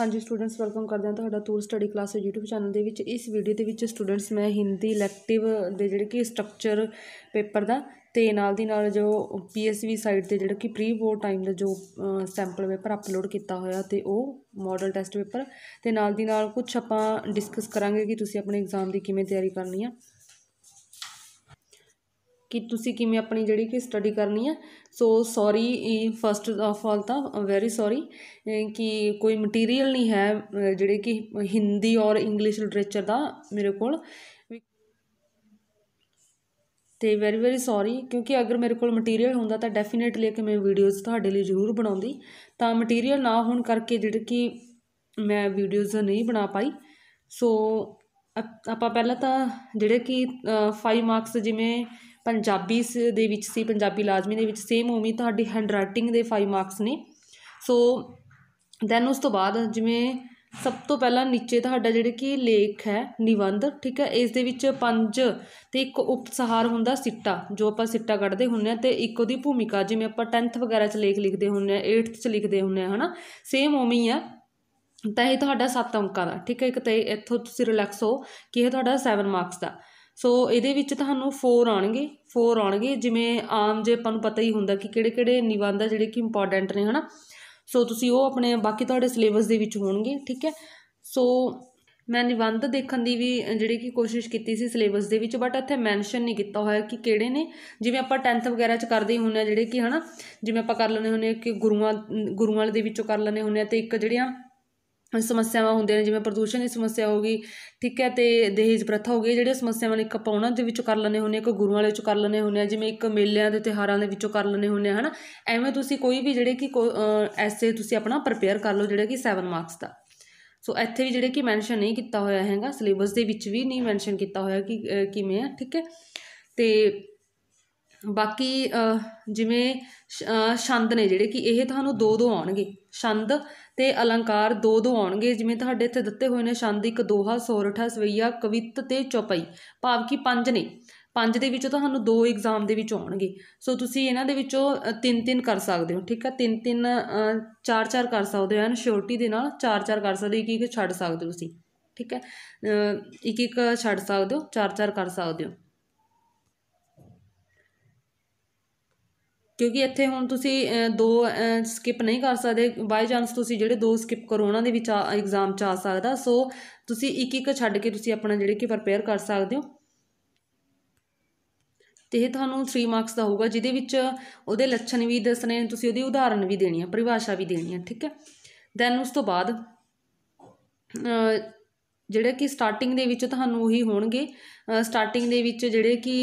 ਹਾਂਜੀ students welcome ਕਰਦੇ ਹਾਂ ਤੁਹਾਡਾ tour study class YouTube channel ਦੇ ਵਿੱਚ ਇਸ ਵੀਡੀਓ ਦੇ ਵਿੱਚ ਸਟੂਡੈਂਟਸ ਮੈਂ ਹਿੰਦੀ ਇਲੈਕਟਿਵ ਦੇ ਜਿਹੜੇ ਕਿ ਸਟਰਕਚਰ ਪੇਪਰ ਦਾ ਤੇ ਨਾਲ ਦੀ ਨਾਲ ਜੋ PSV ਸਾਈਟ ਤੇ ਜਿਹੜਾ ਕਿ ਪ੍ਰੀ ਬੋਰਡ ਟਾਈਮ ਦਾ ਜੋ ਸੈਂਪਲ ਪੇਪਰ ਅਪਲੋਡ ਕੀਤਾ ਹੋਇਆ ਤੇ ਉਹ ਮਾਡਲ ਟੈਸਟ ਪੇਪਰ ਤੇ ਨਾਲ ਦੀ ਨਾਲ ਕੁਝ ਆਪਾਂ ਡਿਸਕਸ ਕਰਾਂਗੇ ਕਿ ਤੁਸੀਂ ਆਪਣੇ ਐਗਜ਼ਾਮ ਦੀ ਕਿਵੇਂ ਤਿਆਰੀ ਕਰਨੀ ਆ ਕਿ ਤੁਸੀਂ ਕਿਵੇਂ ਆਪਣੀ ਜਿਹੜੀ ਕਿ ਸਟੱਡੀ ਕਰਨੀ ਆ so sorry first of all ਤਾਂ ਵੈਰੀ ਸੌਰੀ ਕਿ ਕੋਈ ਮਟੀਰੀਅਲ ਨਹੀਂ ਹੈ ਜਿਹੜੇ ਕਿ ਹਿੰਦੀ ਔਰ ਇੰਗਲਿਸ਼ ਲਿਟਰੇਚਰ ਦਾ ਮੇਰੇ ਕੋਲ ਤੇ ਵੈਰੀ ਵੈਰੀ ਸੌਰੀ ਕਿਉਂਕਿ ਅਗਰ ਮੇਰੇ ਕੋਲ ਮਟੀਰੀਅਲ ਹੁੰਦਾ ਤਾਂ ਡੈਫੀਨੇਟਲੀ ਕਿ ਮੈਂ ਵੀਡੀਓਜ਼ ਤੁਹਾਡੇ ਲਈ ਜ਼ਰੂਰ ਬਣਾਉਂਦੀ ਤਾਂ ਮਟੀਰੀਅਲ ਨਾ ਹੋਣ ਕਰਕੇ ਜਿਹੜੇ ਕਿ ਮੈਂ ਵੀਡੀਓਜ਼ ਨਹੀਂ ਬਣਾ ਪਾਈ ਸੋ ਆਪਾਂ ਪਹਿਲਾਂ ਤਾਂ ਜਿਹੜੇ ਕਿ 5 ਮਾਰਕਸ ਜਿਵੇਂ ਪੰਜਾਬੀ ਦੇ ਵਿੱਚ ਸੀ ਪੰਜਾਬੀ ਲਾਜ਼ਮੀ ਦੇ ਵਿੱਚ ਸੇਮ ਉਵੇਂ ਤੁਹਾਡੀ ਹੈਂਡਰਾਈਟਿੰਗ ਦੇ 5 ਮਾਰਕਸ ਨੇ ਸੋ ਦੈਨ ਉਸ ਤੋਂ ਬਾਅਦ ਜਿਵੇਂ ਸਭ ਤੋਂ ਪਹਿਲਾਂ ਨੀਚੇ ਤੁਹਾਡਾ ਜਿਹੜਾ ਕਿ ਲੇਖ ਹੈ ਨਿਬੰਧ ਠੀਕ ਹੈ ਇਸ ਦੇ ਵਿੱਚ ਪੰਜ ਤੇ ਇੱਕ ਉਪਸਹਾਰ ਹੁੰਦਾ ਸਿੱਟਾ ਜੋ ਆਪਾਂ ਸਿੱਟਾ ਕੱਢਦੇ ਹੁੰਨੇ ਆ ਤੇ ਇੱਕ ਉਹਦੀ ਭੂਮਿਕਾ ਜਿਵੇਂ ਆਪਾਂ 10th ਵਗੈਰਾ ਚ ਲੇਖ ਲਿਖਦੇ ਹੁੰਨੇ ਆ 8th ਚ ਲਿਖਦੇ ਹੁੰਨੇ ਆ ਹਨਾ ਸੇਮ ਉਵੇਂ ਹੀ ਆ ਤਾਂ ਇਹ ਤੁਹਾਡਾ 7 ਅੰਕਾਂ ਦਾ ਠੀਕ ਹੈ ਇੱਕ ਤੇ ਇੱਥੋਂ ਤੁਸੀਂ ਰਿਲੈਕਸ ਹੋ ਕਿ ਇਹ ਤੁਹਾਡਾ 7 ਮਾਰਕਸ ਦਾ ਸੋ ਇਹਦੇ ਵਿੱਚ ਤੁਹਾਨੂੰ ਫੋਰ ਆਉਣਗੇ ਫੋਰ ਆਉਣਗੇ ਜਿਵੇਂ ਆਮ ਜੇ ਆਪਾਂ ਨੂੰ ਪਤਾ ਹੀ ਹੁੰਦਾ ਕਿ ਕਿਹੜੇ ਕਿਹੜੇ ਨਿਬੰਧ ਆ ਜਿਹੜੇ ਕਿ ਇੰਪੋਰਟੈਂਟ ਨੇ ਹਨਾ ਸੋ ਤੁਸੀਂ ਉਹ ਆਪਣੇ ਬਾਕੀ ਤੁਹਾਡੇ ਸਿਲੇਬਸ ਦੇ ਵਿੱਚ ਹੋਣਗੇ ਠੀਕ ਹੈ ਸੋ ਮੈਂ ਨਿਬੰਧ ਦੇਖਣ ਦੀ ਵੀ ਜਿਹੜੀ ਕਿ ਕੋਸ਼ਿਸ਼ ਕੀਤੀ ਸੀ ਸਿਲੇਬਸ ਦੇ ਵਿੱਚ ਬਟ ਇੱਥੇ ਮੈਂਸ਼ਨ ਨਹੀਂ ਕੀਤਾ ਹੋਇਆ ਕਿ ਕਿਹੜੇ ਨੇ ਜਿਵੇਂ ਆਪਾਂ 10th ਵਗੈਰਾ ਚ ਕਰਦੇ ਹੀ ਹੁੰਨੇ ਆ ਜਿਹੜੇ ਕਿ ਹਨਾ ਜਿਵੇਂ ਆਪਾਂ ਕਰ ਲੈਂਦੇ ਹੁੰਨੇ ਕਿ ਗੁਰੂਆਂ ਗੁਰੂਆਂ ਦੇ ਵਿੱਚੋਂ ਕਰ ਲੈਂਦੇ ਹੁੰਨੇ ਆ ਤੇ ਇੱਕ ਜਿਹੜੀਆਂ ਸਮੱਸਿਆਵਾਂ ਹੁੰਦੀਆਂ ਨੇ ਜਿਵੇਂ ਪ੍ਰਦੂਸ਼ਣ ਦੀ ਸਮੱਸਿਆ ਹੋ ਗਈ ਠੀਕ ਹੈ ਤੇ ਦਹੇਜ ਪ੍ਰਥਾ ਹੋ ਗਈ ਜਿਹੜੀਆਂ ਸਮੱਸਿਆਵਾਂ ਨੇ ਇੱਕ ਆਪਾਂ ਉਹਨਾਂ ਦੇ ਵਿੱਚੋਂ ਕਰ ਲੈਣੇ ਹੁੰਦੇ ਇੱਕ ਗੁਰੂਆਂ ਵਾਲੇ ਚ ਕਰ ਲੈਣੇ ਹੁੰਦੇ ਆ ਜਿਵੇਂ ਇੱਕ ਮੇਲਿਆਂ ਦੇ ਤਿਹਾਰਾਂ ਦੇ ਵਿੱਚੋਂ ਕਰ ਲੈਣੇ ਹੁੰਦੇ ਆ ਹਨਾ ਐਵੇਂ ਤੁਸੀਂ ਕੋਈ ਵੀ ਜਿਹੜੇ ਕਿ ਐਸੇ ਤੁਸੀਂ ਆਪਣਾ ਪ੍ਰਪੇਅਰ ਕਰ ਲਓ ਜਿਹੜਾ ਕਿ 7 ਮਾਰਕਸ ਦਾ ਸੋ ਇੱਥੇ ਵੀ ਜਿਹੜੇ ਕਿ ਮੈਂਸ਼ਨ ਨਹੀਂ ਕੀਤਾ ਹੋਇਆ ਹੈਗਾ ਸਿਲੇਬਸ ਦੇ ਵਿੱਚ ਵੀ ਨਹੀਂ ਮੈਂਸ਼ਨ ਕੀਤਾ ਹੋਇਆ ਕਿ ਕਿਵੇਂ ਆ ਠੀਕ ਹੈ ਤੇ ਬਾਕੀ ਜਿਵੇਂ ਛੰਦ ਨੇ ਜਿਹੜੇ ਕਿ ਇਹ ਤੁਹਾਨੂੰ ਦੋ ਦੋ ਆਉਣਗੇ ਛੰਦ ਤੇ ਅਲੰਕਾਰ ਦੋ ਦੋ ਆਉਣਗੇ ਜਿਵੇਂ ਤੁਹਾਡੇ ਇੱਥੇ ਦਿੱਤੇ ਹੋਏ ਨੇ ਛੰਦ ਦੋਹਾ ਸੋਰਠਾ ਸਵਈਆ ਕਵਿਤ ਤੇ ਚੌਪਈ ਭਾਵ ਕਿ ਪੰਜ ਨੇ ਪੰਜ ਦੇ ਵਿੱਚੋਂ ਤੁਹਾਨੂੰ ਦੋ ਐਗਜ਼ਾਮ ਦੇ ਵਿੱਚ ਆਉਣਗੇ ਸੋ ਤੁਸੀਂ ਇਹਨਾਂ ਦੇ ਵਿੱਚੋਂ ਤਿੰਨ ਤਿੰਨ ਕਰ ਸਕਦੇ ਹੋ ਠੀਕ ਹੈ ਤਿੰਨ ਤਿੰਨ ਚਾਰ ਚਾਰ ਕਰ ਸਕਦੇ ਹੋ ਐਨ ਸ਼ੋਰਟੀ ਦੇ ਨਾਲ ਚਾਰ ਚਾਰ ਕਰ ਸਕਦੇ ਹੋ ਇੱਕ ਇੱਕ ਛੱਡ ਸਕਦੇ ਹੋ ਤੁਸੀਂ ਠੀਕ ਹੈ ਇੱਕ ਇੱਕ ਛੱਡ ਸਕਦੇ ਹੋ ਚਾਰ ਚਾਰ ਕਰ ਸਕਦੇ ਹੋ ਕਿਉਂਕਿ ਇੱਥੇ ਹੁਣ ਤੁਸੀਂ ਦੋ ਸਕਿਪ ਨਹੀਂ ਕਰ ਸਕਦੇ ਬਾਏ ਚਾਂਸ ਤੁਸੀਂ ਜਿਹੜੇ ਦੋ ਸਕਿਪ ਕਰੋ ਉਹਨਾਂ ਦੇ ਵਿੱਚ ਐਗਜ਼ਾਮ 'ਚ ਆ ਸਕਦਾ ਸੋ ਤੁਸੀਂ ਇੱਕ ਇੱਕ ਛੱਡ ਕੇ ਤੁਸੀਂ ਆਪਣਾ ਜਿਹੜੇ ਕਿ ਪ੍ਰਪੇਅਰ ਕਰ ਸਕਦੇ ਹੋ ਤੇ ਇਹ ਤੁਹਾਨੂੰ 3 ਮਾਰਕਸ ਦਾ ਹੋਊਗਾ ਜਿਹਦੇ ਵਿੱਚ ਉਹਦੇ ਲੱਛਣ ਵੀ ਦੱਸਣੇ ਤੁਸੀਂ ਉਹਦੀ ਉਦਾਹਰਨ ਵੀ ਦੇਣੀ ਹੈ ਪਰਿਭਾਸ਼ਾ ਵੀ ਦੇਣੀ ਹੈ ਠੀਕ ਹੈ ਦੈਨ ਉਸ ਤੋਂ ਬਾਅਦ ਜਿਹੜੇ ਕਿ ਸਟਾਰਟਿੰਗ ਦੇ ਵਿੱਚ ਤੁਹਾਨੂੰ ਉਹੀ ਹੋਣਗੇ ਸਟਾਰਟਿੰਗ ਦੇ ਵਿੱਚ ਜਿਹੜੇ ਕਿ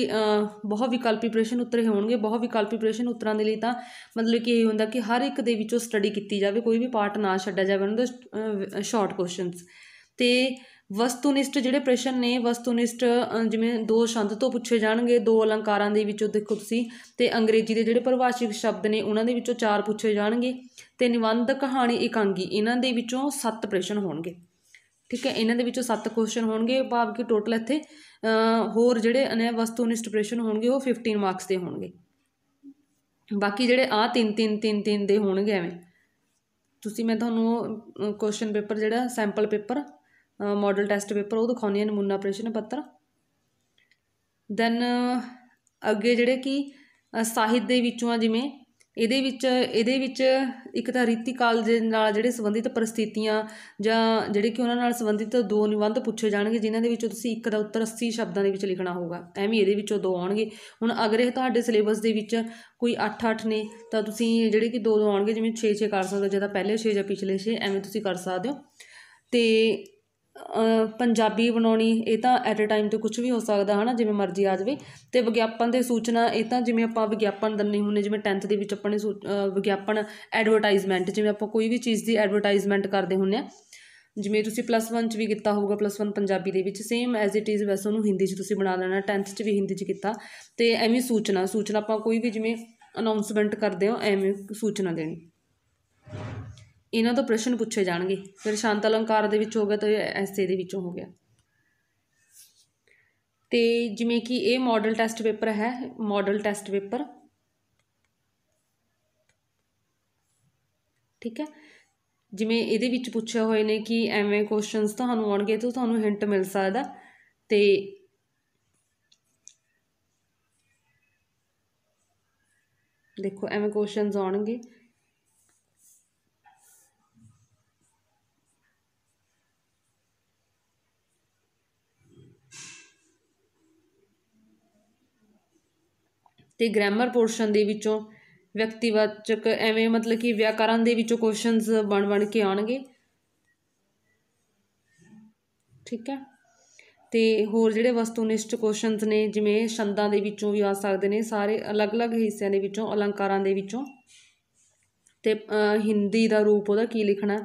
ਬਹੁ ਵਿਕਲਪੀ ਪ੍ਰਸ਼ਨ ਉੱਤਰ ਹੋਣਗੇ ਬਹੁ ਵਿਕਲਪੀ ਪ੍ਰਸ਼ਨ ਉੱਤਰਾਂ ਦੇ ਲਈ ਤਾਂ ਮਤਲਬ ਕਿ ਇਹ ਹੁੰਦਾ ਕਿ ਹਰ ਇੱਕ ਦੇ ਵਿੱਚੋਂ ਸਟੱਡੀ ਕੀਤੀ ਜਾਵੇ ਕੋਈ ਵੀ ਪਾਰਟ ਨਾ ਛੱਡਿਆ ਜਾਵੇ ਉਹਨਾਂ ਦੇ ਸ਼ਾਰਟ ਕੁਐਸਚਨਸ ਤੇ ਵਸਤੂਨਿਸ਼ਟ ਜਿਹੜੇ ਪ੍ਰਸ਼ਨ ਨੇ ਵਸਤੂਨਿਸ਼ਟ ਜਿਵੇਂ ਦੋ ਸ਼ੰਦ ਤੋਂ ਪੁੱਛੇ ਜਾਣਗੇ ਦੋ ਅਲੰਕਾਰਾਂ ਦੇ ਵਿੱਚੋਂ ਦੇਖੋ ਤੁਸੀਂ ਤੇ ਅੰਗਰੇਜ਼ੀ ਦੇ ਜਿਹੜੇ ਪਰਿਭਾਸ਼ਿਕ ਸ਼ਬਦ ਨੇ ਉਹਨਾਂ ਦੇ ਵਿੱਚੋਂ ਚਾਰ ਪੁੱਛੇ ਜਾਣਗੇ ਤੇ ਨਿਬੰਧ ਕਹਾਣੀ ਇਕਾਂਗੀ ਇਹਨਾਂ ਦੇ ਵਿੱਚੋਂ ਸੱਤ ਪ੍ਰਸ਼ਨ ਹੋਣਗੇ ਠੀਕ ਹੈ ਇਹਨਾਂ ਦੇ ਵਿੱਚੋਂ ਸੱਤ ਕੁਐਸਚਨ ਹੋਣਗੇ ਭਾਵ ਕਿ ਟੋਟਲ ਇੱਥੇ ਹੋਰ ਜਿਹੜੇ ਨੇ ਵਸਤੂਨਿਸ਼ਟ ਪ੍ਰਸ਼ਨ ਹੋਣਗੇ ਉਹ 15 ਮਾਰਕਸ ਦੇ ਹੋਣਗੇ ਬਾਕੀ ਜਿਹੜੇ ਆ 3 3 3 3 ਦੇ ਹੋਣਗੇ ਐਵੇਂ ਤੁਸੀਂ ਮੈਂ ਤੁਹਾਨੂੰ ਕੁਐਸਚਨ ਪੇਪਰ ਜਿਹੜਾ sample paper model test paper ਉਹ ਦਿਖਾਉਣੀ ਹੈ ਨਮੂਨਾ ਪ੍ਰਸ਼ਨ ਪੱਤਰ ਦੈਨ ਅੱਗੇ ਜਿਹੜੇ ਕੀ ਸਾਹਿਤ ਦੇ ਵਿੱਚੋਂ ਆ ਜਿਵੇਂ ਇਹਦੇ ਵਿੱਚ ਇਹਦੇ ਵਿੱਚ ਇੱਕ ਤਾਂ ਰੀਤੀ ਕਾਲ ਦੇ ਨਾਲ ਜਿਹੜੇ ਸੰਬੰਧਿਤ ਪ੍ਰਸਥਿਤੀਆਂ ਜਾਂ ਜਿਹੜੇ ਕਿ ਉਹਨਾਂ ਨਾਲ ਸੰਬੰਧਿਤ ਦੋ ਨਿਬੰਧ ਪੁੱਛੇ ਜਾਣਗੇ ਜਿਨ੍ਹਾਂ ਦੇ ਵਿੱਚੋਂ ਤੁਸੀਂ ਇੱਕ ਦਾ ਉੱਤਰ 80 ਸ਼ਬਦਾਂ ਦੇ ਵਿੱਚ ਲਿਖਣਾ ਹੋਊਗਾ ਐਵੇਂ ਇਹਦੇ ਵਿੱਚੋਂ ਦੋ ਆਉਣਗੇ ਹੁਣ ਅਗਰ ਇਹ ਤੁਹਾਡੇ ਸਿਲੇਬਸ ਦੇ ਵਿੱਚ ਕੋਈ 8-8 ਨੇ ਤਾਂ ਤੁਸੀਂ ਜਿਹੜੇ ਕਿ ਦੋ ਦੋ ਆਉਣਗੇ ਜਿਵੇਂ 6-6 ਕਰ ਸਕਦੇ ਹੋ ਜਾਂ ਤਾਂ ਪਹਿਲੇ 6 ਜਾਂ ਪਿਛਲੇ 6 ਐਵੇਂ ਤੁਸੀਂ ਕਰ ਸਕਦੇ ਹੋ ਤੇ ਪੰਜਾਬੀ ਬਣਾਉਣੀ ਇਹ ਤਾਂ ਐਟ ਅ ਟਾਈਮ 'ਤੇ ਕੁਝ ਵੀ ਹੋ ਸਕਦਾ ਹਨਾ ਜਿਵੇਂ ਮਰਜ਼ੀ ਆ ਜਾਵੇ ਤੇ ਵਿਗਿਆਪਨ ਦੇ ਸੂਚਨਾ ਇਹ ਤਾਂ ਜਿਵੇਂ ਆਪਾਂ ਵਿਗਿਆਪਨ ਦੰਨੇ ਹੁੰਨੇ ਜਿਵੇਂ 10th ਦੇ ਵਿੱਚ ਆਪਾਂ ਨੇ ਵਿਗਿਆਪਨ ਐਡਵਰਟਾਈਜ਼ਮੈਂਟ ਜਿਵੇਂ ਆਪਾਂ ਕੋਈ ਵੀ ਚੀਜ਼ ਦੀ ਐਡਵਰਟਾਈਜ਼ਮੈਂਟ ਕਰਦੇ ਹੁੰਨੇ ਆ ਜਿਵੇਂ ਤੁਸੀਂ ਪਲੱਸ 1 'ਚ ਵੀ ਕੀਤਾ ਹੋਊਗਾ ਪਲੱਸ 1 ਪੰਜਾਬੀ ਦੇ ਵਿੱਚ ਸੇਮ ਐਜ਼ ਇਟ ਇਜ਼ ਵੈਸੇ ਉਹਨੂੰ ਹਿੰਦੀ 'ਚ ਤੁਸੀਂ ਬਣਾ ਲੈਣਾ 10th 'ਚ ਵੀ ਹਿੰਦੀ 'ਚ ਕੀਤਾ ਤੇ ਐਵੇਂ ਸੂਚਨਾ ਸੂਚਨਾ ਆਪਾਂ ਕੋਈ ਵੀ ਜਿਵੇਂ ਅਨਾਉਂਸਮੈਂਟ ਕਰਦੇ ਹੋ ਐਵੇਂ ਸੂਚਨਾ ਦੇਣੀ ਇਹਨਾਂ ਤੋਂ ਪ੍ਰਸ਼ਨ ਪੁੱਛੇ ਜਾਣਗੇ ਫਿਰ ਸ਼ਾਂਤ ਅਲੰਕਾਰ ਦੇ ਵਿੱਚ ਹੋ ਗਿਆ ਤਾਂ ਐਸੇ ਦੇ ਵਿੱਚੋਂ ਹੋ ਗਿਆ ਤੇ ਜਿਵੇਂ ਕਿ ਇਹ ਮਾਡਲ ਟੈਸਟ ਪੇਪਰ ਹੈ ਮਾਡਲ ਟੈਸਟ ਪੇਪਰ ਠੀਕ ਹੈ ਜਿਵੇਂ ਇਹਦੇ ਵਿੱਚ ਪੁੱਛੇ ਹੋਏ ਨੇ ਕਿ ਐਵੇਂ ਕੁਐਸਚਨਸ ਤੁਹਾਨੂੰ ਆਉਣਗੇ ਤਾਂ ਤੁਹਾਨੂੰ ਹਿੰਟ ਮਿਲ ਸਕਦਾ ਤੇ ਦੇਖੋ ਐਵੇਂ ਕੁਐਸਚਨਸ ਆਉਣਗੇ ਤੇ ਗ੍ਰਾਮਰ ਪੋਰਸ਼ਨ ਦੇ ਵਿੱਚੋਂ ਵਿਅਕਤੀਵਾਚਕ ਐਵੇਂ ਮਤਲਬ ਕਿ ਵਿਆਕਰਨ ਦੇ ਵਿੱਚੋਂ ਕੁਐਸਚਨਸ ਬਣ ਬਣ ਕੇ ਆਣਗੇ ਠੀਕ ਹੈ ਤੇ ਹੋਰ ਜਿਹੜੇ ਵਸਤੂਨਿਸ਼ਟ ਕੁਐਸਚਨਸ ਨੇ ਜਿਵੇਂ ਛੰਦਾਂ ਦੇ ਵਿੱਚੋਂ ਵੀ ਆ ਸਕਦੇ ਨੇ ਸਾਰੇ ਅਲੱਗ-ਅਲੱਗ ਹਿੱਸਿਆਂ ਦੇ ਵਿੱਚੋਂ ਅਲੰਕਾਰਾਂ ਦੇ ਵਿੱਚੋਂ ਤੇ ਹਿੰਦੀ ਦਾ ਰੂਪ ਉਹਦਾ ਕੀ ਲਿਖਣਾ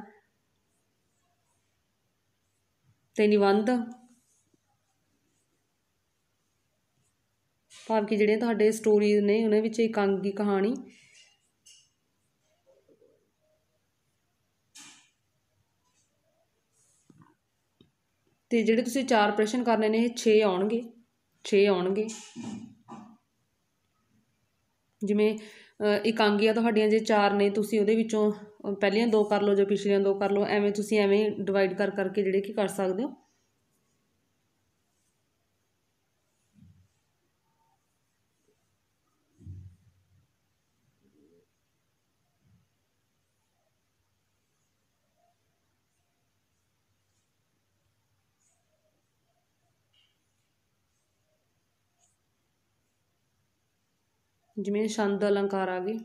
ਤੇ ਨਿਬੰਧ ਭਾਵ ਕਿ ਜਿਹੜੇ ਤੁਹਾਡੇ ਸਟੋਰੀਜ਼ ਨੇ ਉਹਨਾਂ ਵਿੱਚ ਇਕਾਂਗੀ ਕਹਾਣੀ ਤੇ ਜਿਹੜੇ ਤੁਸੀਂ ਚਾਰ ਪ੍ਰਸ਼ਨ ਕਰਨੇ ਨੇ ਇਹ 6 ਆਉਣਗੇ 6 ਆਉਣਗੇ ਜਿਵੇਂ ਇਕਾਂਗੀਆਂ ਤੁਹਾਡੀਆਂ ਜੇ ਚਾਰ ਨੇ ਤੁਸੀਂ ਉਹਦੇ ਵਿੱਚੋਂ ਪਹਿਲੀਆਂ ਦੋ ਕਰ ਲਓ ਜਾਂ ਪਿਛਲੀਆਂ ਦੋ ਕਰ ਲਓ ਐਵੇਂ ਤੁਸੀਂ ਐਵੇਂ ਡਿਵਾਈਡ ਕਰ ਕਰਕੇ ਜਿਹੜੇ ਕੀ ਕਰ ਸਕਦੇ ਹੋ ਜਿਵੇਂ ਛੰਦ ਅਲੰਕਾਰ ਆ ਗਏ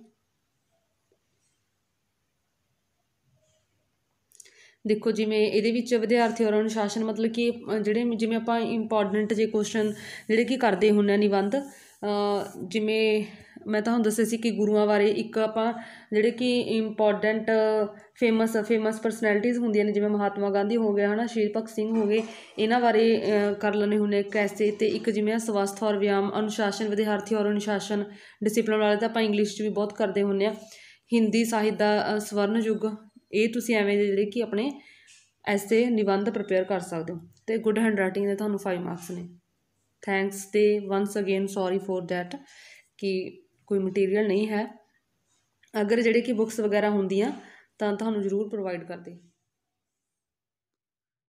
ਦੇਖੋ ਜਿਵੇਂ ਇਹਦੇ ਵਿੱਚ ਵਿਦਿਆਰਥੀ ਔਰ ਅਨੁਸ਼ਾਸਨ ਮਤਲਬ ਕਿ ਜਿਹੜੇ ਜਿਵੇਂ ਆਪਾਂ ਇੰਪੋਰਟੈਂਟ ਜੇ ਕੁਐਸਚਨ ਜਿਹੜੇ ਕਿ ਕਰਦੇ ਹੁੰਨੇ ਨਿਬੰਧ ਜਿਵੇਂ ਮੈਂ ਤੁਹਾਨੂੰ ਦੱਸਿਆ ਸੀ ਕਿ ਗੁਰੂਆਂ ਬਾਰੇ ਇੱਕ ਆਪਾਂ ਜਿਹੜੇ ਕਿ ਇੰਪੋਰਟੈਂਟ ਫੇਮਸ ਫੇਮਸ ਪਰਸਨੈਲਿਟੀਜ਼ ਹੁੰਦੀਆਂ ਨੇ ਜਿਵੇਂ ਮਹਾਤਮਾ ਗਾਂਧੀ ਹੋ ਗਏ ਹਨਾ ਸ਼ੀਰ ਸ਼ਹੀਦ ਭਗਤ ਸਿੰਘ ਹੋ ਗਏ ਇਹਨਾਂ ਬਾਰੇ ਕਰ ਲੈਣੇ ਹੁੰਦੇ ਕੈਸੇ ਤੇ ਇੱਕ ਜਿਵੇਂ ਸਵਸਥ ਔਰ ਵਿਆਮ ਅਨੁਸ਼ਾਸਨ ਵਿਦਿਆਰਥੀ ਔਰ ਅਨੁਸ਼ਾਸਨ ਡਿਸਪਲਿਨ ਵਾਲੇ ਤਾਂ ਆਪਾਂ ਇੰਗਲਿਸ਼ 'ਚ ਵੀ ਬਹੁਤ ਕਰਦੇ ਹੁੰਨੇ ਆ ਹਿੰਦੀ ਸਾਹਿਤ ਦਾ ਸਵਰਨ ਯੁੱਗ ਇਹ ਤੁਸੀਂ ਐਵੇਂ ਦੇ ਜਿਹੜੇ ਕਿ ਆਪਣੇ ਐਸੇ ਨਿਬੰਧ ਪ੍ਰਿਪੇਅਰ ਕਰ ਸਕਦੇ ਹੋ ਤੇ ਗੁੱਡ ਹੈਂਡ ਰਾਈਟਿੰਗ ਦੇ ਤੁਹਾਨੂੰ 5 ਮਾਰਕਸ ਨੇ ਥੈਂਕਸ ਤੇ once again sorry for that ਕਿ ਕੋਈ ਮਟੀਰੀਅਲ ਨਹੀਂ ਹੈ ਅਗਰ ਜਿਹੜੇ ਕਿ ਬੁੱਕਸ ਵਗੈਰਾ ਹੁੰਦੀਆਂ ਤਾਂ ਤੁਹਾਨੂੰ ਜ਼ਰੂਰ ਪ੍ਰੋਵਾਈਡ ਕਰਦੇ